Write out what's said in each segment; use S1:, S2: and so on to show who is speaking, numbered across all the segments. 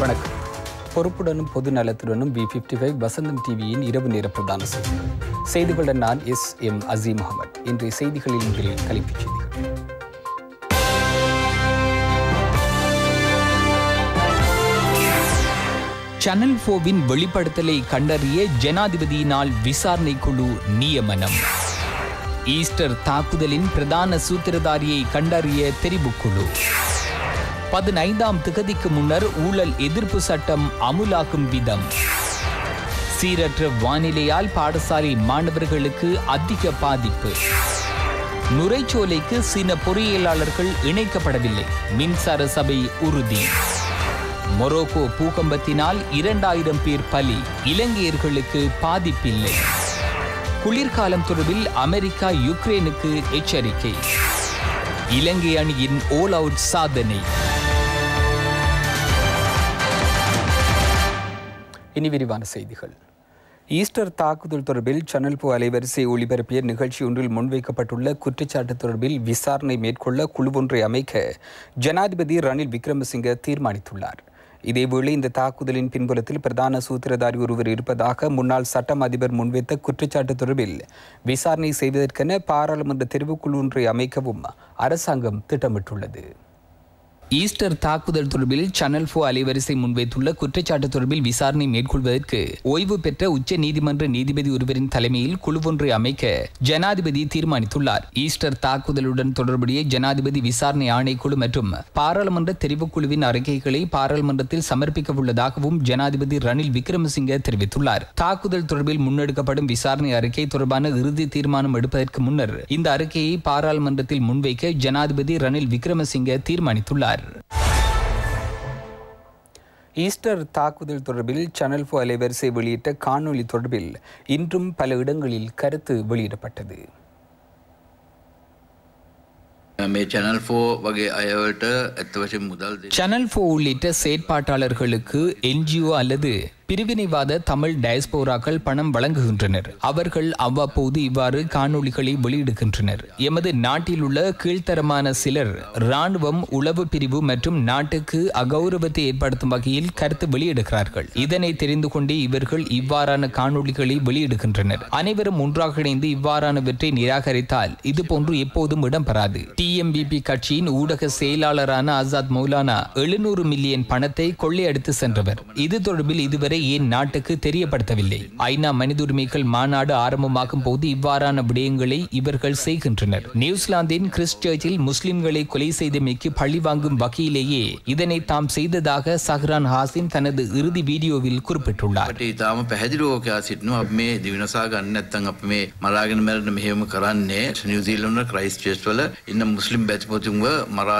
S1: வணக்கம் பொறுப்புடனும் பொது நலத்துடனும் பி பிப்டி ஃபைவ் வசந்தம் டிவியின் இரவு நேர பிரதான செய்தி செய்திகளுடன் நான் எஸ் எம் அசீம் அகமது இன்றைய செய்திகளில் முதலில் தலைப்புச் செய்திகள் சனல் போவின் வெளிப்படுத்தலை கண்டறிய ஜனாதிபதியினால் விசாரணை குழு நியமனம் ஈஸ்டர் தாக்குதலின் பிரதான சூத்திரதாரியை கண்டறிய தெரிவுக்குழு பதினைந்தாம் திகதிக்கு முன்னர் ஊழல் எதிர்ப்பு சட்டம் அமுலாகும் விதம் சீரற்ற வானிலையால் பாடசாலை மாணவர்களுக்கு அதிக பாதிப்பு நுரைச்சோலைக்கு சீன பொறியியலாளர்கள் இணைக்கப்படவில்லை மின்சார சபை உறுதி மொரோக்கோ பூகம்பத்தினால் இரண்டாயிரம் பேர் பலி இலங்கையர்களுக்கு பாதிப்பில்லை குளிர்காலம் தொடர்பில் அமெரிக்கா யுக்ரைனுக்கு எச்சரிக்கை இலங்கை அணியின் ஓல் அவுட் சாதனை இனி விரிவான செய்திகள் ஈஸ்டர் தாக்குதல் தொடர்பில் சனல் போ அலைவரிசை ஒளிபரப்பிய நிகழ்ச்சி ஒன்றில் முன்வைக்கப்பட்டுள்ள குற்றச்சாட்டு தொடர்பில் விசாரணை மேற்கொள்ள குழு ஒன்றை அமைக்க ஜனாதிபதி ரணில் விக்ரமசிங்க தீர்மானித்துள்ளார் இதேவேளை இந்த தாக்குதலின் பின்புலத்தில் பிரதான சூத்திரதாரி ஒருவர் இருப்பதாக முன்னாள் சட்டம் அதிபர் முன்வைத்த குற்றச்சாட்டு தொடர்பில் விசாரணை செய்வதற்கென பாராளுமன்ற தெரிவுக்குழு ஒன்றை அமைக்கவும் அரசாங்கம் திட்டமிட்டுள்ளது ஈஸ்டர் தாக்குதல் தொடர்பில் சன்னல் ஃபோ அலைவரிசை முன்வைத்துள்ள குற்றச்சாட்டு தொடர்பில் விசாரணை மேற்கொள்வதற்கு ஓய்வு பெற்ற உச்ச நீதிமன்ற நீதிபதி ஒருவரின் தலைமையில் குழு ஒன்றை அமைக்க ஜனாதிபதி தீர்மானித்துள்ளார் ஈஸ்டர் தாக்குதலுடன் தொடர்புடைய ஜனாதிபதி விசாரணை ஆணைக்குழு மற்றும் பாராளுமன்ற தெரிவுக்குழுவின் அறிக்கைகளை பாராளுமன்றத்தில் சமர்ப்பிக்க உள்ளதாகவும் ஜனாதிபதி ரணில் விக்ரமசிங்க தெரிவித்துள்ளார் தாக்குதல் தொடர்பில் முன்னெடுக்கப்படும் விசாரணை அறிக்கை தொடர்பான இறுதி தீர்மானம் எடுப்பதற்கு முன்னர் இந்த அறிக்கையை பாராளுமன்றத்தில் முன்வைக்க ஜனாதிபதி ரணில் விக்ரமசிங்க தீர்மானித்துள்ளார் ஈஸ்டர் தாக்குதல் தொடர்பில் சேனல் ஃபோ அலைவரிசை வெளியிட்ட காணொலி தொடர்பில் இன்றும் பல இடங்களில் கருத்து வெளியிடப்பட்டது சேனல் ஃபோ உள்ளிட்ட செயற்பாட்டாளர்களுக்கு என்ஜிஓ அல்லது பிரிவினைவாத தமிழ் டயஸ்போராக்கள் பணம் வழங்குகின்றனர் அவர்கள் அவ்வப்போது இவ்வாறு காணொலிகளை வெளியிடுகின்றனர் எமது நாட்டில் உள்ள கீழ்த்தரமான சிலர் ராணுவம் உளவு பிரிவு மற்றும் நாட்டுக்கு அகௌரவத்தை ஏற்படுத்தும் வகையில் கருத்து வெளியிடுகிறார்கள் இதனை தெரிந்து கொண்டே இவர்கள் இவ்வாறான காணொலிகளை வெளியிடுகின்றனர் அனைவரும் ஒன்றாக இணைந்து இவ்வாறானவற்றை நிராகரித்தால் இதுபோன்று எப்போதும் இடம்பெறாது டிஎம்பிபி கட்சியின் ஊடக செயலாளரான ஆசாத் மௌலானா எழுநூறு மில்லியன் பணத்தை கொள்ளையடித்து சென்றவர் இது தொடர்பில் இதுவரை என்பதை ஏன் நாட்டுக்கு தெரியப்படுத்தவில்லை ஐநா மனித உரிமைகள் மாநாடு ஆரம்பமாகும் போது இவ்வாறான விடயங்களை இவர்கள் செய்கின்றனர் நியூசிலாந்தின் கிறிஸ்டர்ச்சில் முஸ்லிம்களை கொலை செய்தமைக்கு பழி வாங்கும் வகையிலேயே இதனை தாம் செய்ததாக சஹ்ரான் ஹாசின் தனது இறுதி வீடியோவில் குறிப்பிட்டுள்ளார்
S2: මරාගෙන මැරෙන මෙහෙම කරන්නේ නිව්සීලන්ත ක්‍රයිස්ට් චර්ච් වල ඉන්න මුස්ලිම් බැතිපතුන්ව මරා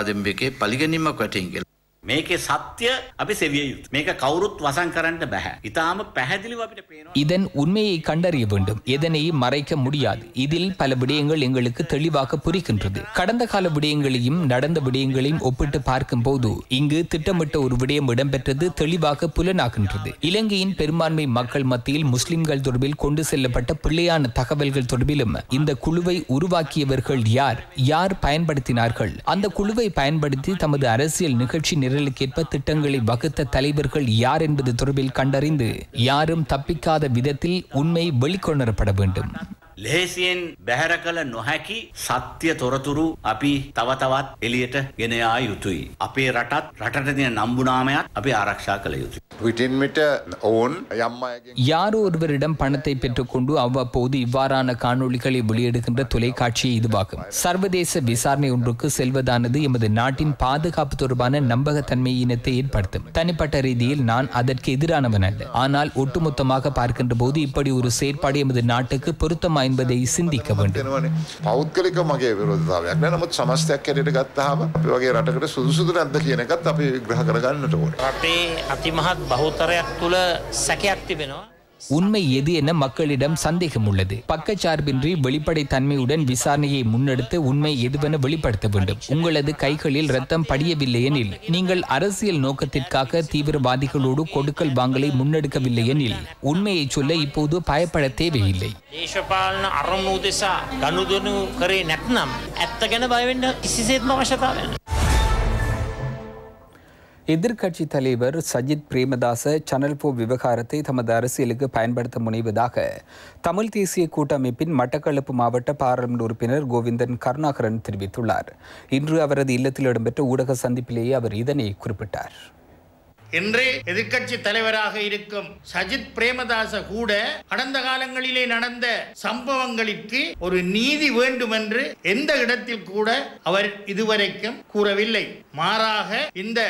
S2: මේකේ සත්‍ය අපි සෙවිය මේක கவுරුත් வசம் කරන්න බෑ. ඊටාම පැහැදිලිව අපිට පේනවා.
S1: இதன் உண்மையை கண்டறிய வேண்டும். எதனை மறைக்க முடியாது. இதில் பல விடயங்கள் எங்களுக்கு தெளிவாக புரிகின்றது. கடந்த கால விடயங்களையும் நடந்த விடயங்களையும் ஒப்பிட்டு போது இங்கு திட்டமிட்ட ஒரு விடயம் இடம்பெற்றது தெளிவாக புலனாகின்றது. இலங்கையின் பெரும்பான்மை மக்கள் மத்தியில் முஸ்லிம்கள் தொடர்பில் கொண்டு செல்லப்பட்ட பிள்ளையான தகவல்கள் தொடர்பிலும் இந்த குழுவை உருவாக்கியவர்கள் யார் யார் பயன்படுத்தினார்கள் அந்த குழுவை பயன்படுத்தி தமது அரசியல் நிகழ்ச்சி நிற சூழலுக்கேற்ப திட்டங்களை வகுத்த தலைவர்கள் யார் என்பது தொடர்பில் கண்டறிந்து யாரும் தப்பிக்காத விதத்தில் உண்மை வெளிக்கொணரப்பட வேண்டும்
S2: ලෙහෙසියෙන් බැහැර කළ නොහැකි සත්‍ය තොරතුරු අපි තව තවත් එළියට ගෙන යා යුතුයි. අපේ රටත් රටට දෙන නම්බුනාමයත් අපි ආරක්ෂා කළ යුතුයි. விட்டின்மிட்ட ஓன்
S1: யாரோ ஒருவரிடம் பணத்தை பெற்றுக்கொண்டு அவ்வப்போது இவ்வாறான காணொளிகளை வெளியிடுகின்ற தொலைக்காட்சியை இதுவாகும் சர்வதேச விசாரணை ஒன்றுக்கு செல்வதானது எமது நாட்டின் பாதுகாப்பு தொடர்பான நம்பகத்தன்மையினத்தை ஏற்படுத்தும் தனிப்பட்ட ரீதியில் நான் அதற்கு எதிரானவன் அல்ல ஆனால் ஒட்டுமொத்தமாக பார்க்கின்ற போது இப்படி ஒரு செயற்பாடு எமது நாட்டுக்கு பொருத்தமாய் අයින්බදයි සිින්දිකවට පෞද්ගලික
S2: මගේ විරෝධාවයක් නමුත් සමස්තයක් කැරට ගත්තාම අපි වගේ රටකට සුදුසුදු නැද්ද කියනකත් අපි විග්‍රහ කරගන්නට ඕන. රටේ අතිමහත් බහෝතරයක් තුළ සැකයක් තිබෙනවා. உண்மை
S1: எது என மக்களிடம் சந்தேகம் உள்ளது பக்கச்சார்பின்றி தன்மையுடன் விசாரணையை முன்னெடுத்து உண்மை எதுவென வெளிப்படுத்த வேண்டும் உங்களது கைகளில் ரத்தம் படியவில்லை எனில் நீங்கள் அரசியல் நோக்கத்திற்காக தீவிரவாதிகளோடு கொடுக்கல் வாங்கலை முன்னெடுக்கவில்லை எனில் உண்மையை சொல்ல இப்போது பயப்பட தேவையில்லை எதிர்க்கட்சி தலைவர் சஜித் பிரேமதாச சனல் போ விவகாரத்தை தமது அரசியலுக்கு பயன்படுத்த முனைவதாக தமிழ் தேசிய கூட்டமைப்பின் மட்டக்களப்பு மாவட்ட பாராளுமன்ற உறுப்பினர் கோவிந்தன் கருணாகரன் தெரிவித்துள்ளார் இன்று அவரது இல்லத்தில் இடம்பெற்ற ஊடக சந்திப்பிலேயே அவர் இதனை குறிப்பிட்டார்
S2: இன்று எதிர்கட்சி தலைவராக இருக்கும் சஜித் பிரேமதாச கூட கடந்த காலங்களிலே நடந்த சம்பவங்களுக்கு ஒரு நீதி வேண்டும் என்று எந்த இடத்தில் கூட அவர் இதுவரைக்கும் கூறவில்லை மாறாக இந்த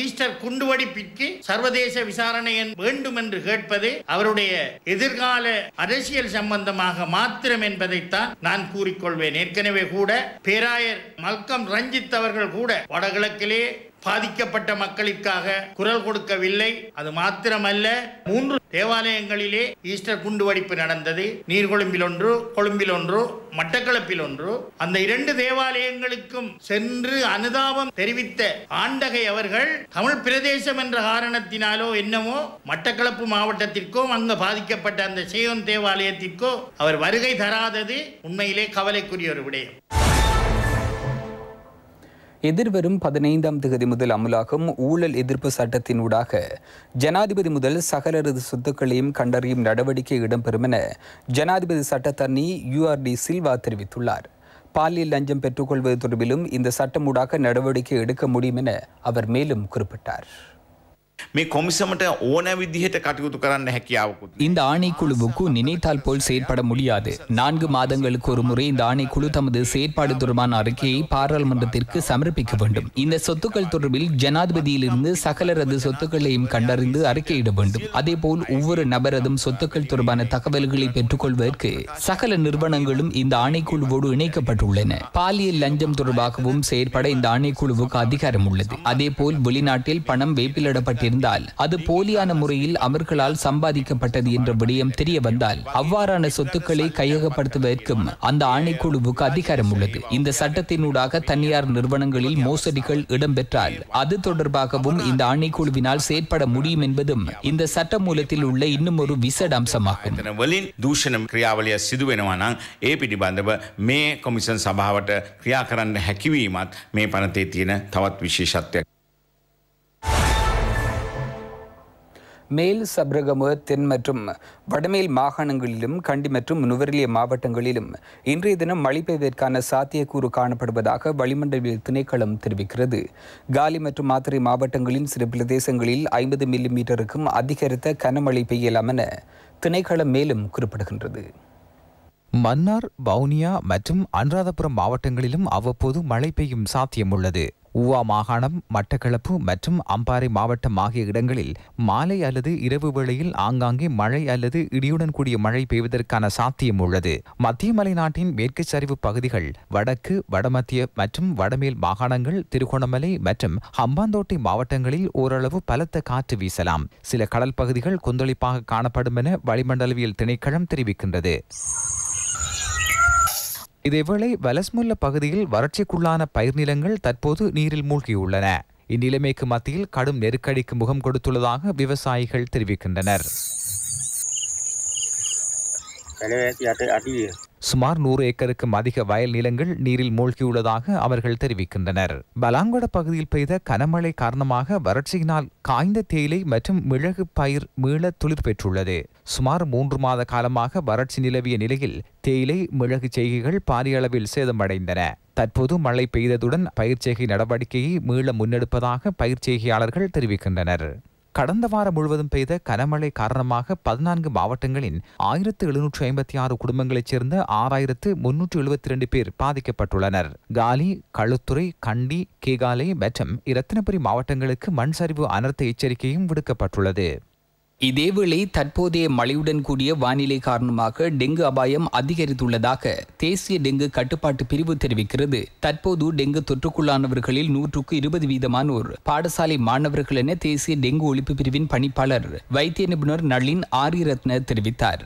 S2: ஈஸ்டர் குண்டுவெடிப்பிற்கு சர்வதேச விசாரணை வேண்டும் என்று கேட்பது அவருடைய எதிர்கால அரசியல் சம்பந்தமாக மாத்திரம் என்பதைத்தான் நான் கூறிக்கொள்வேன் ஏற்கனவே கூட பேராயர் மல்கம் ரஞ்சித் அவர்கள் கூட வடகிழக்கிலே பாதிக்கப்பட்ட மக்களுக்காக குரல் கொடுக்கவில்லை அது மாத்திரமல்ல மூன்று தேவாலயங்களிலே ஈஸ்டர் குண்டுவடிப்பு நடந்தது நீர்கொழும்பில் ஒன்று கொழும்பில் ஒன்று மட்டக்களப்பில் ஒன்று அந்த இரண்டு தேவாலயங்களுக்கும் சென்று அனுதாபம் தெரிவித்த ஆண்டகை அவர்கள் தமிழ் பிரதேசம் என்ற காரணத்தினாலோ என்னமோ மட்டக்களப்பு மாவட்டத்திற்கோ அங்கு பாதிக்கப்பட்ட அந்த சேவன் தேவாலயத்திற்கோ அவர் வருகை தராதது உண்மையிலே கவலைக்குரிய ஒரு விடயம்
S1: எதிர்வரும் பதினைந்தாம் தேதி முதல் அமலாகும் ஊழல் எதிர்ப்பு சட்டத்தினூடாக ஜனாதிபதி முதல் சகலரது சொத்துக்களையும் கண்டறியும் நடவடிக்கை இடம்பெறும் என ஜனாதிபதி சட்டத்தரணி யுஆர்டி சில்வா தெரிவித்துள்ளார் பாலியல் லஞ்சம் பெற்றுக்கொள்வது தொடர்பிலும் இந்த சட்டமூடாக நடவடிக்கை எடுக்க முடியும் என அவர் மேலும் குறிப்பிட்டார் මේ இந்த ஆணைக்குழுவுக்கு நினைத்தால் போல் செயற்பட முடியாது நான்கு மாதங்களுக்கு ஒரு முறை இந்த ஆணைக்குழு தமது செயற்பாடு தொடர்பான அறிக்கையை பாராளுமன்றத்திற்கு சமர்ப்பிக்க வேண்டும் இந்த சொத்துக்கள் தொடர்பில் ஜனாதிபதியிலிருந்து சகலரது சொத்துக்களையும் கண்டறிந்து அறிக்கையிட வேண்டும் அதே போல் ஒவ்வொரு நபரதும் சொத்துக்கள் தொடர்பான தகவல்களை பெற்றுக்கொள்வதற்கு சகல நிறுவனங்களும் இந்த ஆணைக்குழுவோடு இணைக்கப்பட்டுள்ளன பாலியல் லஞ்சம் தொடர்பாகவும் செயற்பட இந்த ஆணைக்குழுவுக்கு அதிகாரம் உள்ளது அதே போல் வெளிநாட்டில் பணம் வேப்பிலிடப்பட்டிருந்த இருந்தால் அது போலியான முறையில் அமர்களால் சம்பாதிக்கப்பட்டது என்ற விடயம் தெரிய வந்தால் அவ்வாறான சொத்துக்களை கையகப்படுத்துவதற்கும் அந்த ஆணைக்குழுவுக்கு அதிகாரம் உள்ளது இந்த சட்டத்தினூடாக தனியார் நிறுவனங்களில் மோசடிகள் இடம்பெற்றால் அது தொடர்பாகவும் இந்த ஆணைக்குழுவினால் செயற்பட முடியும் என்பதும் இந்த சட்ட மூலத்தில் உள்ள இன்னும் ஒரு விசட அம்சமாகும்
S2: වලින් දූෂණ ක්‍රියාවලිය සිදුවෙනවා නම් ඒ පිටිබඳව මේ කොමිසන් සභාවට ක්‍රියා කරන්න හැකිවීමත් මේ
S1: மேல் சப்ரகம தென் மற்றும் வடமேல் மாகாணங்களிலும் கண்டி மற்றும் நுவரெலிய மாவட்டங்களிலும் இன்றைய தினம் மழை பெய்வதற்கான சாத்தியக்கூறு காணப்படுவதாக வளிமண்டல திணைக்களம் தெரிவிக்கிறது காலி மற்றும் மாத்திரை மாவட்டங்களின் சில பிரதேசங்களில் ஐம்பது மில்லி மீட்டருக்கும் அதிகரித்த கனமழை பெய்யலாம் என திணைக்களம்
S3: மேலும் குறிப்பிடுகின்றது மன்னார் வவுனியா மற்றும் அனுராதபுரம் மாவட்டங்களிலும் அவ்வப்போது மழை பெய்யும் சாத்தியம் உள்ளது ஊவா மாகாணம் மட்டக்களப்பு மற்றும் அம்பாறை மாவட்டம் ஆகிய இடங்களில் மாலை அல்லது இரவு வேளையில் ஆங்காங்கே மழை அல்லது இடியுடன் கூடிய மழை பெய்வதற்கான சாத்தியம் உள்ளது மத்திய மலை நாட்டின் மேற்கு சரிவு பகுதிகள் வடக்கு வடமத்திய மற்றும் வடமேல் மாகாணங்கள் திருகோணமலை மற்றும் ஹம்பாந்தோட்டை மாவட்டங்களில் ஓரளவு பலத்த காற்று வீசலாம் சில கடல் பகுதிகள் கொந்தளிப்பாக காணப்படும் என வளிமண்டலவியல் திணைக்களம் தெரிவிக்கின்றது இதேவேளை வலஸ்முல்ல பகுதியில் வறட்சிக்குள்ளான பயிர் நிலங்கள் தற்போது நீரில் மூழ்கியுள்ளன இந்நிலைமைக்கு மத்தியில் கடும் நெருக்கடிக்கு முகம் கொடுத்துள்ளதாக விவசாயிகள் தெரிவிக்கின்றனர் சுமார் நூறு ஏக்கருக்கும் அதிக வயல் நிலங்கள் நீரில் மூழ்கியுள்ளதாக அவர்கள் தெரிவிக்கின்றனர் பலாங்கொட பகுதியில் பெய்த கனமழை காரணமாக வறட்சியினால் காய்ந்த தேயிலை மற்றும் மிளகு பயிர் மீள துளிர் பெற்றுள்ளது சுமார் மூன்று மாத காலமாக வறட்சி நிலவிய நிலையில் தேயிலை மிளகு செய்கைகள் பாரிய அளவில் சேதமடைந்தன தற்போது மழை பெய்ததுடன் பயிர்ச்செய்கை நடவடிக்கையை மீள முன்னெடுப்பதாக பயிர் செய்கையாளர்கள் தெரிவிக்கின்றனர் கடந்த வாரம் முழுவதும் பெய்த கனமழை காரணமாக பதினான்கு மாவட்டங்களின் ஆயிரத்து எழுநூற்று ஐம்பத்தி ஆறு குடும்பங்களைச் சேர்ந்த ஆறாயிரத்து முன்னூற்று எழுபத்தி இரண்டு பேர் பாதிக்கப்பட்டுள்ளனர் காலி களுத்துறை கண்டி கேகாலை மற்றும் இரத்தினபுரி மாவட்டங்களுக்கு மண் சரிவு அனர்த்த எச்சரிக்கையும் விடுக்கப்பட்டுள்ளது இதேவேளை தற்போதைய மழையுடன் கூடிய
S1: வானிலை காரணமாக டெங்கு அபாயம் அதிகரித்துள்ளதாக தேசிய டெங்கு கட்டுப்பாட்டு பிரிவு தெரிவிக்கிறது தற்போது டெங்கு தொற்றுக்குள்ளானவர்களில் நூற்றுக்கு இருபது வீதமானோர் பாடசாலை மாணவர்கள் என தேசிய டெங்கு ஒழிப்பு பிரிவின் பணிப்பாளர் வைத்திய நிபுணர் நளின் ஆரியரத்ன தெரிவித்தார்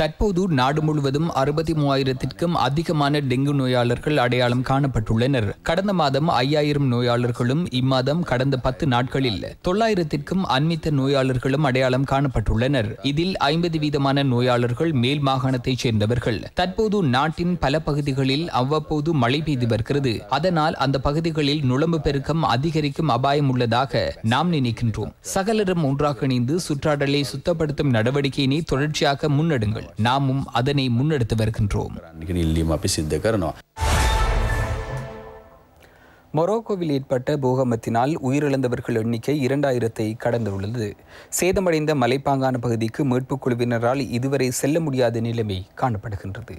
S1: தற்போது நாடு முழுவதும் அறுபத்தி மூவாயிரத்திற்கும் அதிகமான டெங்கு நோயாளர்கள் அடையாளம் காணப்பட்டுள்ளனர் கடந்த மாதம் ஐயாயிரம் நோயாளர்களும் இம்மாதம் கடந்த பத்து நாட்களில் தொள்ளாயிரத்திற்கும் அண்மித்த நோயாளர்களும் அடையாளம் காணப்பட்டுள்ளனர் இதில் ஐம்பது வீதமான நோயாளர்கள் மேல் மாகாணத்தைச் சேர்ந்தவர்கள் தற்போது நாட்டின் பல பகுதிகளில் அவ்வப்போது மழை பெய்து வருகிறது அதனால் அந்த பகுதிகளில் நுழம்பு பெருக்கம் அதிகரிக்கும் அபாயம் உள்ளதாக நாம் நினைக்கின்றோம் சகலரும் ஒன்றாக இணைந்து சுற்றாடலை சுத்தப்படுத்தும் நடவடிக்கையினை தொடர்ச்சியாக முன்னெடுங்கள் நாமும் அதனை முன்னெடுத்து வருகின்றோம் மொரோக்கோவில் ஏற்பட்ட பூகம்பத்தினால் உயிரிழந்தவர்கள் எண்ணிக்கை இரண்டாயிரத்தை கடந்துள்ளது சேதமடைந்த மலைப்பாங்கான பகுதிக்கு மீட்புக் குழுவினரால் இதுவரை செல்ல முடியாத நிலைமை காணப்படுகின்றது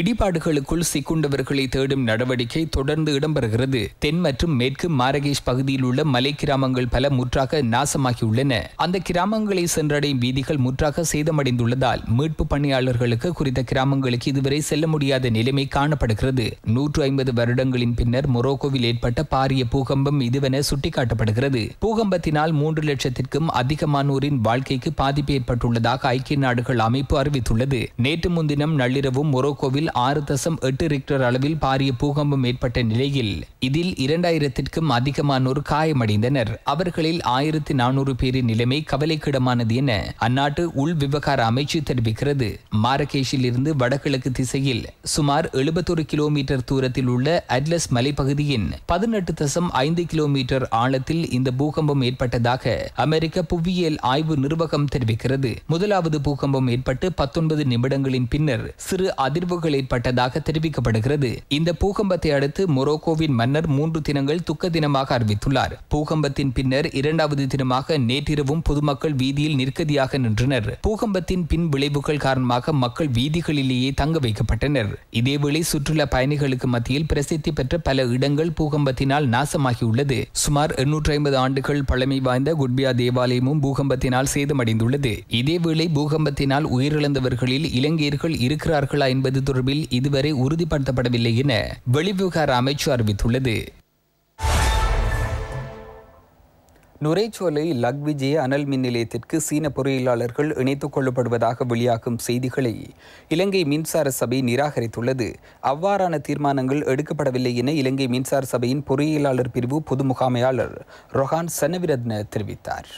S1: இடிபாடுகளுக்குள் சிக்குண்டவர்களை தேடும் நடவடிக்கை தொடர்ந்து இடம்பெறுகிறது தென் மற்றும் மேற்கு மாரகேஷ் பகுதியில் உள்ள மலை கிராமங்கள் பல முற்றாக நாசமாகியுள்ளன அந்த கிராமங்களை சென்றடையும் வீதிகள் முற்றாக சேதமடைந்துள்ளதால் மீட்பு பணியாளர்களுக்கு குறித்த கிராமங்களுக்கு இதுவரை செல்ல முடியாத நிலைமை காணப்படுகிறது நூற்று ஐம்பது வருடங்களின் பின்னர் மொரோக்கோவில் ஏற்பட்ட பாரிய பூகம்பம் இதுவென சுட்டிக்காட்டப்படுகிறது பூகம்பத்தினால் மூன்று லட்சத்திற்கும் அதிகமானோரின் வாழ்க்கைக்கு பாதிப்பு ஏற்பட்டுள்ளதாக ஐக்கிய நாடுகள் அமைப்பு அறிவித்துள்ளது நேற்று முன்தினம் நள்ளிரவும் மொரோக்கோவில் நகரில் ஆறு தசம் எட்டு ரிக்டர் அளவில் பாரிய பூகம்பம் ஏற்பட்ட நிலையில் இதில் இரண்டாயிரத்திற்கும் அதிகமானோர் காயமடைந்தனர் அவர்களில் ஆயிரத்தி நானூறு பேரின் நிலைமை கவலைக்கிடமானது என அந்நாட்டு உள் விவகார அமைச்சு தெரிவிக்கிறது மாரகேஷில் இருந்து வடகிழக்கு திசையில் சுமார் எழுபத்தொரு கிலோமீட்டர் தூரத்தில் உள்ள அட்லஸ் மலைப்பகுதியின் பதினெட்டு தசம் ஐந்து கிலோமீட்டர் ஆழத்தில் இந்த பூகம்பம் ஏற்பட்டதாக அமெரிக்க புவியியல் ஆய்வு நிர்வாகம் தெரிவிக்கிறது முதலாவது பூகம்பம் ஏற்பட்டு பத்தொன்பது நிமிடங்களின் பின்னர் சிறு அதிர்வுகள் பாதிப்புகள் ஏற்பட்டதாக தெரிவிக்கப்படுகிறது இந்த பூகம்பத்தை அடுத்து மொரோக்கோவின் மன்னர் மூன்று தினங்கள் துக்க தினமாக அறிவித்துள்ளார் பூகம்பத்தின் பின்னர் இரண்டாவது தினமாக நேற்றிரவும் பொதுமக்கள் வீதியில் நிற்கதியாக நின்றனர் பூகம்பத்தின் பின் விளைவுகள் காரணமாக மக்கள் வீதிகளிலேயே தங்க வைக்கப்பட்டனர் இதேவேளை சுற்றுலா பயணிகளுக்கு மத்தியில் பிரசித்தி பெற்ற பல இடங்கள் பூகம்பத்தினால் நாசமாகியுள்ளது சுமார் எண்ணூற்றி ஐம்பது ஆண்டுகள் பழமை வாய்ந்த குட்பியா தேவாலயமும் பூகம்பத்தினால் சேதமடைந்துள்ளது இதேவேளை பூகம்பத்தினால் உயிரிழந்தவர்களில் இலங்கையர்கள் இருக்கிறார்களா என்பது தொடர்பில் இதுவரை உறுதிப்படுத்தப்படவில்லை என வெளிவிவகார அமைச்சு அறிவித்துள்ளது நுரைச்சோலை லக்விஜய அனல் மின் நிலையத்திற்கு சீன பொறியியலாளர்கள் இணைத்துக் கொள்ளப்படுவதாக வெளியாகும் செய்திகளை இலங்கை மின்சார சபை நிராகரித்துள்ளது அவ்வாறான தீர்மானங்கள் எடுக்கப்படவில்லை என இலங்கை மின்சார சபையின் பொறியியலாளர் பிரிவு பொது முகாமையாளர் ரொஹான் சனவிரத்ன தெரிவித்தார்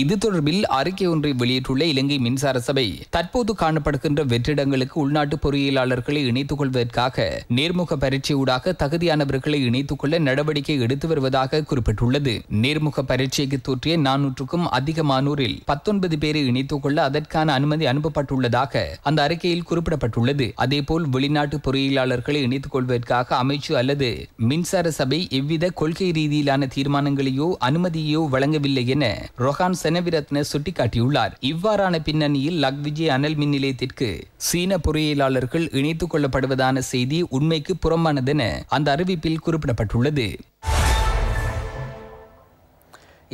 S1: இது தொடர்பில் அறிக்கை ஒன்றை வெளியிட்டுள்ள இலங்கை மின்சார சபை தற்போது காணப்படுகின்ற வெற்றிடங்களுக்கு உள்நாட்டு பொறியியலாளர்களை இணைத்துக் கொள்வதற்காக நேர்முக பரீட்சையூடாக தகுதியானவர்களை இணைத்துக் கொள்ள நடவடிக்கை எடுத்து வருவதாக குறிப்பிட்டுள்ளது நேர்முக பரீட்சைக்கு தோற்றிய நானூற்றுக்கும் அதிகமானோரில் பத்தொன்பது பேரை இணைத்துக் கொள்ள அதற்கான அனுமதி அனுப்பப்பட்டுள்ளதாக அந்த அறிக்கையில் குறிப்பிடப்பட்டுள்ளது அதேபோல் வெளிநாட்டு பொறியியலாளர்களை இணைத்துக் கொள்வதற்காக அமைச்சு அல்லது மின்சார சபை எவ்வித கொள்கை ரீதியிலான தீர்மானங்களையோ அனுமதியோ வழங்கவில்லை என ரொஹான் செனவிரத்ன சுட்டிக்காட்டியுள்ளார் இவ்வாறான பின்னணியில் லக்விஜி அனல் மின் நிலையத்திற்கு சீன பொறியியலாளர்கள் இணைத்துக் கொள்ளப்படுவதான செய்தி உண்மைக்கு புறம்பானதென அந்த அறிவிப்பில் குறிப்பிடப்பட்டுள்ளது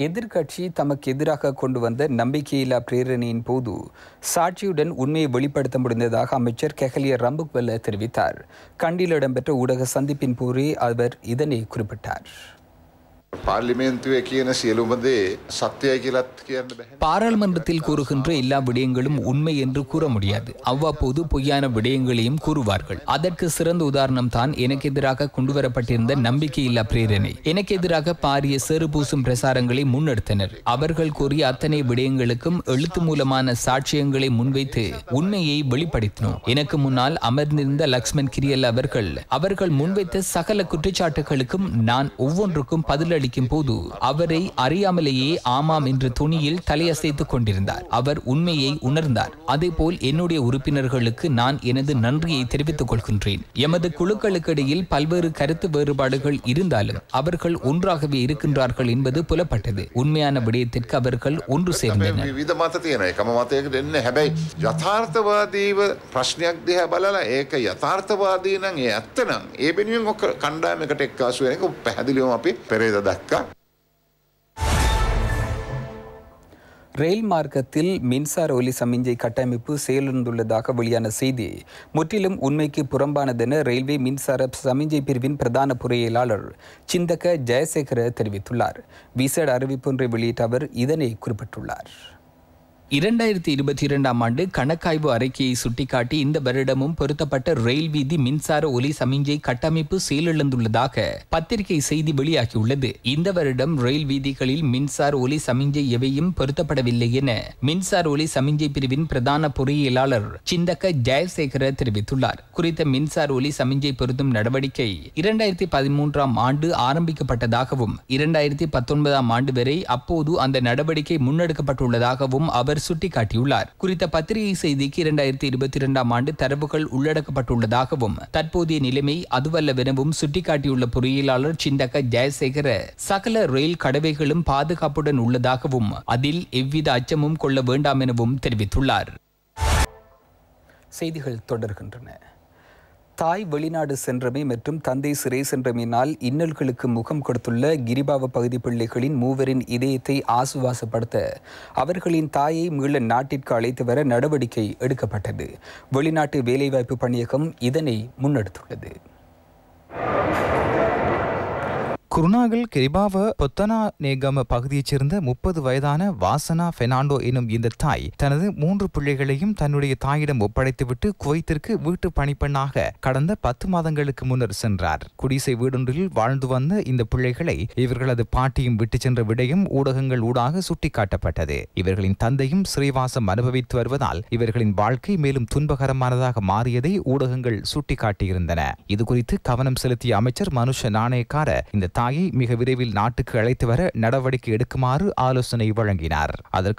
S1: எதிர்கட்சி தமக்கு எதிராக கொண்டு வந்த நம்பிக்கையில்லா பிரேரணையின் போது சாட்சியுடன் உண்மையை வெளிப்படுத்த முடிந்ததாக அமைச்சர் கெஹலிய ரம்புக்வெல்ல தெரிவித்தார் கண்டியில் இடம்பெற்ற ஊடக சந்திப்பின் போரே அவர் இதனை குறிப்பிட்டார்
S3: பார்லிமெண்ட்
S1: பாராளுமன்றத்தில் கூறுகின்ற எல்லா விடயங்களும் உண்மை என்று கூற முடியாது அவ்வப்போது பொய்யான விடயங்களையும் கூறுவார்கள் அதற்கு சிறந்த உதாரணம் தான் எனக்கு எதிராக கொண்டுவரப்பட்டிருந்த நம்பிக்கையில்லா பிரேரணை எனக்கு எதிராக பாரிய சேறு பூசும் பிரசாரங்களை முன்னெடுத்தனர் அவர்கள் கூறிய அத்தனை விடயங்களுக்கும் எழுத்து மூலமான சாட்சியங்களை முன்வைத்து உண்மையை வெளிப்படுத்தினோம் எனக்கு முன்னால் அமர்ந்திருந்த லக்ஷ்மண் கிரியல் அவர்கள் அவர்கள் முன்வைத்த சகல குற்றச்சாட்டுகளுக்கும் நான் ஒவ்வொன்றுக்கும் பதிலளி அடிக்கும் போது அவரை அறியாமலேயே ஆமாம் என்று துணியில் தலையசைத்துக் கொண்டிருந்தார் அவர் உண்மையை உணர்ந்தார் போல் என்னுடைய உறுப்பினர்களுக்கு நான் எனது நன்றியை தெரிவித்துக் கொள்கின்றேன் எமது குழுக்களுக்கிடையில் பல்வேறு கருத்து வேறுபாடுகள் இருந்தாலும் அவர்கள் ஒன்றாகவே இருக்கின்றார்கள் என்பது புலப்பட்டது உண்மையான விடயத்திற்கு அவர்கள் ஒன்று சேர்ந்தனர் දක්වා ரயில் மார்க்கத்தில் மின்சார ஒலி சமிஞ்சை கட்டமைப்பு செயலிழந்துள்ளதாக வெளியான செய்தி முற்றிலும் உண்மைக்கு புறம்பானதென ரயில்வே மின்சார சமிஞ்சை பிரிவின் பிரதான பொறியியலாளர் சிந்தக்க ஜெயசேகர தெரிவித்துள்ளார் விசேட ஒன்றை வெளியிட்ட அவர் இதனை குறிப்பிட்டுள்ளார் இரண்டாயிரத்தி இருபத்தி இரண்டாம் ஆண்டு கணக்காய்வு அறிக்கையை சுட்டிக்காட்டி இந்த வருடமும் பொருத்தப்பட்ட ரயில் வீதி மின்சார ஒலி சமிஞ்சை கட்டமைப்பு செயலிழந்துள்ளதாக பத்திரிகை செய்தி வெளியாகியுள்ளது இந்த வருடம் ரயில் வீதிகளில் மின்சார ஒலி சமிஞ்சை எவையும் பொருத்தப்படவில்லை என மின்சார ஒலி சமிஞ்சை பிரிவின் பிரதான பொறியியலாளர் சிந்தக்க ஜெயசேகர தெரிவித்துள்ளார் குறித்த மின்சார ஒலி சமிஞ்சை பொருத்தும் நடவடிக்கை இரண்டாயிரத்தி பதிமூன்றாம் ஆண்டு ஆரம்பிக்கப்பட்டதாகவும் இரண்டாயிரத்தி பத்தொன்பதாம் ஆண்டு வரை அப்போது அந்த நடவடிக்கை முன்னெடுக்கப்பட்டுள்ளதாகவும் அவர் சுட்டிக்காட்டியுள்ளார் குறித்த பத்திரிகை செய்திக்கு இரண்டாயிரத்தி இருபத்தி இரண்டாம் ஆண்டு தரவுகள் உள்ளடக்கப்பட்டுள்ளதாகவும் தற்போதைய நிலைமை அதுவல்லவெனவும் சுட்டிக்காட்டியுள்ள பொறியியலாளர் சிந்தக்க ஜெயசேகர சகல ரயில் கடவைகளும் பாதுகாப்புடன் உள்ளதாகவும் அதில் எவ்வித அச்சமும் கொள்ள வேண்டாம் எனவும் தெரிவித்துள்ளார் செய்திகள் தொடர்கின்றன தாய் வெளிநாடு சென்றமை மற்றும் தந்தை சிறை சென்றமையினால் இன்னல்களுக்கு முகம் கொடுத்துள்ள கிரிபாவ பகுதி பிள்ளைகளின் மூவரின் இதயத்தை ஆசுவாசப்படுத்த அவர்களின் தாயை மீள நாட்டிற்கு அழைத்து வர நடவடிக்கை எடுக்கப்பட்டது வெளிநாட்டு வேலைவாய்ப்பு பணியகம் இதனை
S3: முன்னெடுத்துள்ளது குருணாகல் கெரிபாவ பொத்தனா நேகம பகுதியைச் சேர்ந்த முப்பது வயதான வாசனா பெர்னாண்டோ எனும் இந்த தாய் தனது மூன்று பிள்ளைகளையும் தன்னுடைய தாயிடம் ஒப்படைத்துவிட்டு குவைத்திற்கு வீட்டு பணிப்பெண்ணாக கடந்த பத்து மாதங்களுக்கு முன்னர் சென்றார் குடிசை வீடொன்றில் வாழ்ந்து வந்த இந்த பிள்ளைகளை இவர்களது பாட்டியும் விட்டு சென்ற விடயம் ஊடகங்கள் ஊடாக சுட்டிக்காட்டப்பட்டது இவர்களின் தந்தையும் ஸ்ரீவாசம் அனுபவித்து வருவதால் இவர்களின் வாழ்க்கை மேலும் துன்பகரமானதாக மாறியதை ஊடகங்கள் சுட்டிக்காட்டியிருந்தன இதுகுறித்து கவனம் செலுத்திய அமைச்சர் மனுஷ நாணயக்கார இந்த தாயை மிக விரைவில் நாட்டுக்கு அழைத்து வர நடவடிக்கை எடுக்குமாறு ஆலோசனை வழங்கினார்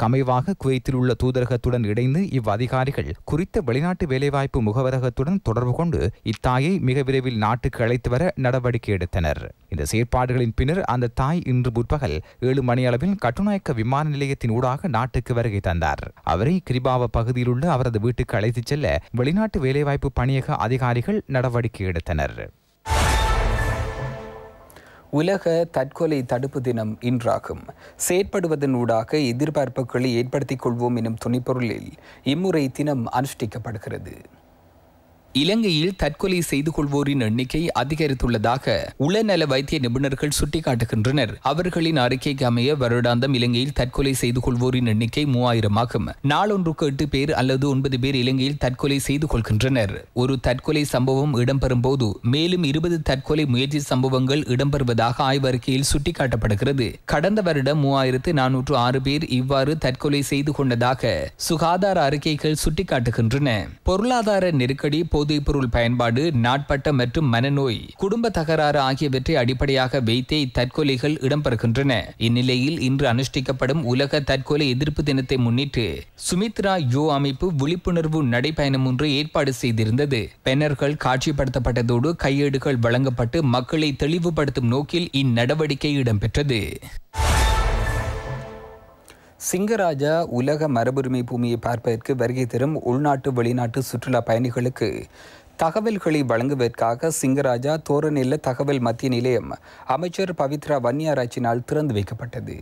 S3: அமைவாக குவைத்தில் உள்ள தூதரகத்துடன் இணைந்து இவ்வதிகாரிகள் குறித்த வெளிநாட்டு வேலைவாய்ப்பு முகவரகத்துடன் தொடர்பு கொண்டு இத்தாயை மிக விரைவில் நாட்டுக்கு அழைத்து வர நடவடிக்கை எடுத்தனர் இந்த செயற்பாடுகளின் பின்னர் அந்த தாய் இன்று முற்பகல் ஏழு மணியளவில் கட்டுநாயக்க விமான நிலையத்தின் ஊடாக நாட்டுக்கு வருகை தந்தார் அவரை கிரிபாவ பகுதியில் உள்ள அவரது வீட்டுக்கு அழைத்துச் செல்ல வெளிநாட்டு வேலைவாய்ப்பு பணியக அதிகாரிகள் நடவடிக்கை எடுத்தனர்
S1: உலக தற்கொலை தடுப்பு தினம் இன்றாகும் செயற்படுவதன் ஊடாக எதிர்பார்ப்புகளை ஏற்படுத்திக் கொள்வோம் எனும் துணிப்பொருளில் இம்முறை தினம் அனுஷ்டிக்கப்படுகிறது இலங்கையில் தற்கொலை செய்து கொள்வோரின் எண்ணிக்கை அதிகரித்துள்ளதாக உளநல வைத்திய நிபுணர்கள் சுட்டிக்காட்டுகின்றனர் அவர்களின் அறிக்கைக்கு அமைய வருடாந்தம் இலங்கையில் தற்கொலை செய்து கொள்வோரின் எண்ணிக்கை மூவாயிரம் ஆகும் நாளொன்றுக்கு எட்டு பேர் அல்லது ஒன்பது பேர் இலங்கையில் தற்கொலை செய்து கொள்கின்றனர் ஒரு தற்கொலை சம்பவம் இடம்பெறும் போது மேலும் இருபது தற்கொலை முயற்சி சம்பவங்கள் இடம்பெறுவதாக ஆய்வறிக்கையில் சுட்டிக்காட்டப்படுகிறது கடந்த வருடம் மூவாயிரத்து நானூற்று ஆறு பேர் இவ்வாறு தற்கொலை செய்து கொண்டதாக சுகாதார அறிக்கைகள் சுட்டிக்காட்டுகின்றன பொருளாதார நெருக்கடி போதைப்பொருள் பயன்பாடு நாட்பட்ட மற்றும் மனநோய் குடும்ப தகராறு ஆகியவற்றை அடிப்படையாக வைத்தே இத்தற்கொலைகள் இடம்பெறுகின்றன இந்நிலையில் இன்று அனுஷ்டிக்கப்படும் உலக தற்கொலை எதிர்ப்பு தினத்தை முன்னிட்டு சுமித்ரா யோ அமைப்பு விழிப்புணர்வு நடைபயணம் ஒன்று ஏற்பாடு செய்திருந்தது பெனர்கள் காட்சிப்படுத்தப்பட்டதோடு கையேடுகள் வழங்கப்பட்டு மக்களை தெளிவுபடுத்தும் நோக்கில் இந்நடவடிக்கை இடம்பெற்றது சிங்கராஜா உலக மரபுரிமை பூமியை பார்ப்பதற்கு வருகை தரும் உள்நாட்டு வெளிநாட்டு சுற்றுலா பயணிகளுக்கு தகவல்களை வழங்குவதற்காக சிங்கராஜா தோரநில தகவல் மத்திய நிலையம் அமைச்சர் பவித்ரா
S3: வன்னியாராய்ச்சினால் திறந்து வைக்கப்பட்டது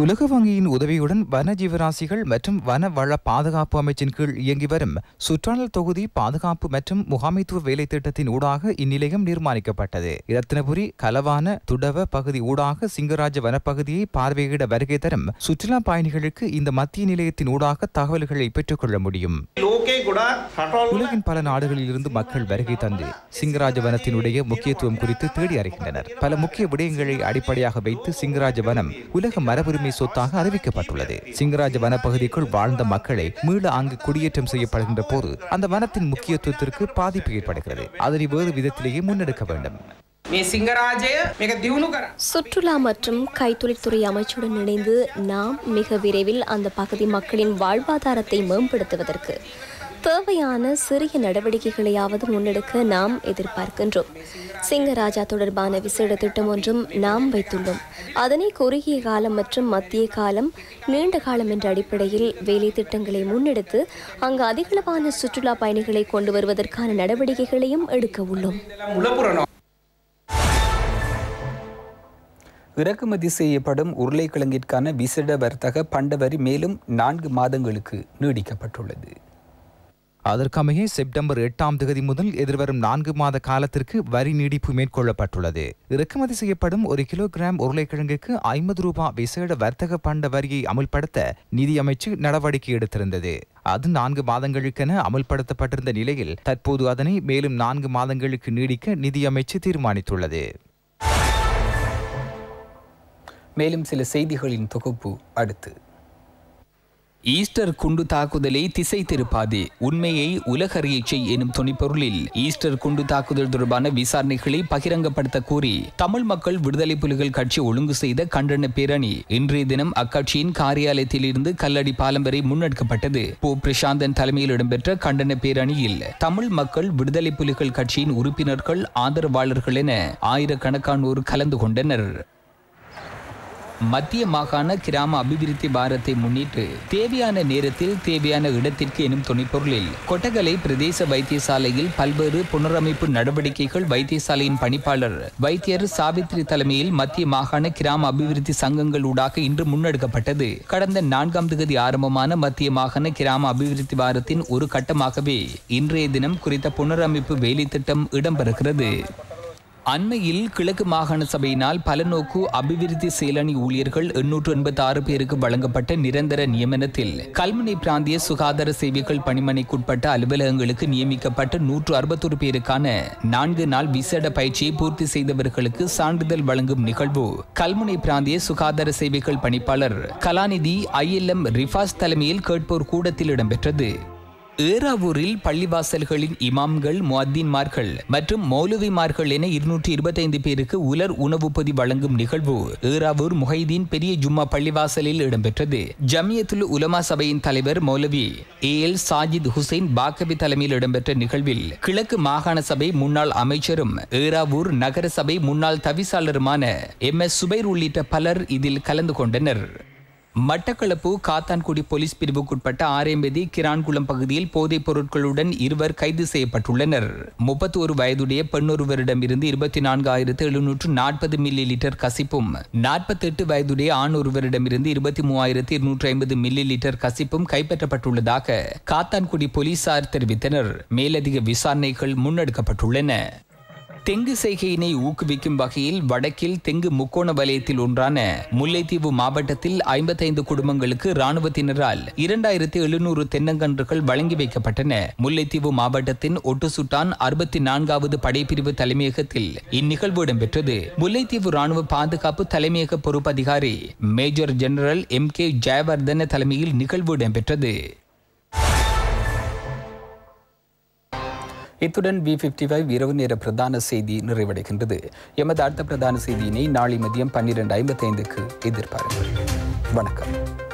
S3: உலக வங்கியின் உதவியுடன் வன ஜீவராசிகள் மற்றும் வன வள பாதுகாப்பு அமைச்சின் கீழ் இயங்கி வரும் சுற்றாடல் தொகுதி பாதுகாப்பு மற்றும் முகாமைத்துவ வேலை திட்டத்தின் ஊடாக இந்நிலையம் நிர்மாணிக்கப்பட்டது இரத்தினபுரி கலவான துடவ பகுதி ஊடாக சிங்கராஜ வனப்பகுதியை பார்வையிட வருகை தரும் சுற்றுலா பயணிகளுக்கு இந்த மத்திய நிலையத்தின் ஊடாக தகவல்களை பெற்றுக்கொள்ள முடியும் உலகின் பல நாடுகளில் இருந்து மக்கள் வருகை தந்து சிங்கராஜ வனத்தினுடைய முக்கியத்துவம் குறித்து தேடி அறிகின்றனர் பல முக்கிய விடயங்களை அடிப்படையாக வைத்து சிங்கராஜ வனம் உலக மரபுரிமை முதன்மை சொத்தாக அறிவிக்கப்பட்டுள்ளது சிங்கராஜ வனப்பகுதிக்குள் வாழ்ந்த மக்களை மீள அங்கு குடியேற்றம் செய்யப்படுகின்ற போது அந்த வனத்தின் முக்கியத்துவத்திற்கு பாதிப்பு ஏற்படுகிறது அதனை வேறு விதத்திலேயே முன்னெடுக்க வேண்டும்
S1: சுற்றுலா மற்றும் கைத்தொழில்துறை அமைச்சுடன் இணைந்து நாம் மிக விரைவில் அந்த பகுதி மக்களின் வாழ்வாதாரத்தை மேம்படுத்துவதற்கு தேவையான சிறிய நடவடிக்கைகளையாவது முன்னெடுக்க நாம் எதிர்பார்க்கின்றோம் சிங்கராஜா தொடர்பான விசேட திட்டம் ஒன்றும் நாம் வைத்துள்ளோம் அதனை குறுகிய காலம் மற்றும் மத்திய காலம் நீண்ட காலம் என்ற அடிப்படையில் வேலை திட்டங்களை முன்னெடுத்து அங்கு அதிகளவான சுற்றுலா பயணிகளை கொண்டு வருவதற்கான நடவடிக்கைகளையும் எடுக்க உள்ளோம் இறக்குமதி செய்யப்படும் உருளைக்கிழங்கிற்கான விசேட வர்த்தக பண்டவரி மேலும் நான்கு மாதங்களுக்கு நீடிக்கப்பட்டுள்ளது
S3: அதற்கமைய செப்டம்பர் எட்டாம் தேதி முதல் எதிர்வரும் நான்கு மாத காலத்திற்கு வரி நீடிப்பு மேற்கொள்ளப்பட்டுள்ளது இறக்குமதி செய்யப்படும் ஒரு கிலோகிராம் உருளைக்கிழங்குக்கு ஐம்பது ரூபாய் விசேட வர்த்தக பண்ட வரியை அமல்படுத்த நிதியமைச்சு நடவடிக்கை எடுத்திருந்தது அது நான்கு மாதங்களுக்கென அமல்படுத்தப்பட்டிருந்த நிலையில் தற்போது அதனை மேலும் நான்கு மாதங்களுக்கு நீடிக்க நிதியமைச்சு தீர்மானித்துள்ளது மேலும் சில
S1: செய்திகளின் தொகுப்பு அடுத்து ஈஸ்டர் குண்டு தாக்குதலை திசை திருப்பாது உண்மையை உலக அறியச்சை எனும் துணிப்பொருளில் ஈஸ்டர் குண்டு தாக்குதல் தொடர்பான விசாரணைகளை பகிரங்கப்படுத்த கூறி தமிழ் மக்கள் விடுதலை புலிகள் கட்சி ஒழுங்கு செய்த கண்டன பேரணி இன்றைய தினம் அக்கட்சியின் காரியாலயத்திலிருந்து கல்லடி பாலம் வரை முன்னெடுக்கப்பட்டது போ பிரசாந்தன் தலைமையில் இடம்பெற்ற கண்டன பேரணியில் தமிழ் மக்கள் விடுதலை புலிகள் கட்சியின் உறுப்பினர்கள் ஆதரவாளர்கள் என ஆயிரக்கணக்கானோர் கலந்து கொண்டனர் மத்திய மாகாண கிராம அபிவிருத்தி பாரத்தை முன்னிட்டு தேவையான நேரத்தில் தேவையான இடத்திற்கு எனும் துணைப்பொருளில் கொட்டகலை பிரதேச வைத்தியசாலையில் பல்வேறு புனரமைப்பு நடவடிக்கைகள் வைத்தியசாலையின் பணிப்பாளர் வைத்தியர் சாவித்ரி தலைமையில் மத்திய மாகாண கிராம அபிவிருத்தி சங்கங்கள் ஊடாக இன்று முன்னெடுக்கப்பட்டது கடந்த நான்காம் தேதி ஆரம்பமான மத்திய மாகாண கிராம அபிவிருத்தி பாரத்தின் ஒரு கட்டமாகவே இன்றைய தினம் குறித்த புனரமைப்பு வேலை திட்டம் இடம்பெறுகிறது அண்மையில் கிழக்கு மாகாண சபையினால் பலநோக்கு அபிவிருத்தி செயலணி ஊழியர்கள் எண்ணூற்று எண்பத்தி ஆறு பேருக்கு வழங்கப்பட்ட நிரந்தர நியமனத்தில் கல்முனை பிராந்திய சுகாதார சேவைகள் பணிமனைக்குட்பட்ட அலுவலகங்களுக்கு நியமிக்கப்பட்ட நூற்று அறுபத்தொரு பேருக்கான நான்கு நாள் விசேட பயிற்சியை பூர்த்தி செய்தவர்களுக்கு சான்றிதழ் வழங்கும் நிகழ்வு கல்முனை பிராந்திய சுகாதார சேவைகள் பணிப்பாளர் கலாநிதி ஐ எல் எம் ரிஃபாஸ் தலைமையில் கேட்போர் கூடத்தில் இடம்பெற்றது ஏறாவூரில் பள்ளிவாசல்களின் இமாம்கள் முவாத்தின்மார்கள் மற்றும் மௌலவிமார்கள் என இருநூற்றி இருபத்தைந்து பேருக்கு உலர் உணவுப்பதி வழங்கும் நிகழ்வு ஏறாவூர் முஹைதீன் பெரிய ஜும்மா பள்ளிவாசலில் இடம்பெற்றது ஜமியத்துல் உலமா சபையின் தலைவர் மௌலவி ஏ எல் சாஜித் ஹுசைன் பாகபி தலைமையில் இடம்பெற்ற நிகழ்வில் கிழக்கு மாகாண சபை முன்னாள் அமைச்சரும் ஏறாவூர் நகரசபை முன்னாள் தவிசாளருமான எம் எஸ் சுபைர் உள்ளிட்ட பலர் இதில் கலந்து கொண்டனர் மட்டக்களப்பு காத்தான்குடி போலீஸ் பிரிவுக்குட்பட்ட ஆரேம்பதி கிரான்குளம் பகுதியில் போதைப் பொருட்களுடன் இருவர் கைது செய்யப்பட்டுள்ளனர் முப்பத்தி ஒரு வயதுடைய இருந்து இருபத்தி நான்கு ஆயிரத்து எழுநூற்று நாற்பது மில்லி லிட்டர் கசிப்பும் நாற்பத்தெட்டு வயதுடைய ஆண் இருந்து இருபத்தி மூவாயிரத்து இருநூற்றி ஐம்பது மில்லி லிட்டர் கசிப்பும் கைப்பற்றப்பட்டுள்ளதாக காத்தான்குடி போலீசார் தெரிவித்தனர் மேலதிக விசாரணைகள் முன்னெடுக்கப்பட்டுள்ளன தெங்கு செய்கையினை ஊக்குவிக்கும் வகையில் வடக்கில் தெங்கு முக்கோண வலயத்தில் ஒன்றான முல்லைத்தீவு மாவட்டத்தில் ஐம்பத்தைந்து குடும்பங்களுக்கு ராணுவத்தினரால் இரண்டாயிரத்தி எழுநூறு தென்னங்கன்றுகள் வழங்கி வைக்கப்பட்டன முல்லைத்தீவு மாவட்டத்தின் ஒட்டுசுட்டான் அறுபத்தி நான்காவது படைப்பிரிவு தலைமையகத்தில் இந்நிகழ்வு இடம்பெற்றது முல்லைத்தீவு ராணுவ பாதுகாப்பு தலைமையக பொறுப்பு அதிகாரி major general M K Jayawardena தலைமையில் நிகழ்வு இடம்பெற்றது இத்துடன் வி பிப்டி ஃபைவ் இரவு நேர பிரதான செய்தி நிறைவடைகின்றது எமது அடுத்த பிரதான செய்தியினை நாளை மதியம் பன்னிரண்டு ஐம்பத்தைந்துக்கு எதிர்பார்க்கிறேன் வணக்கம்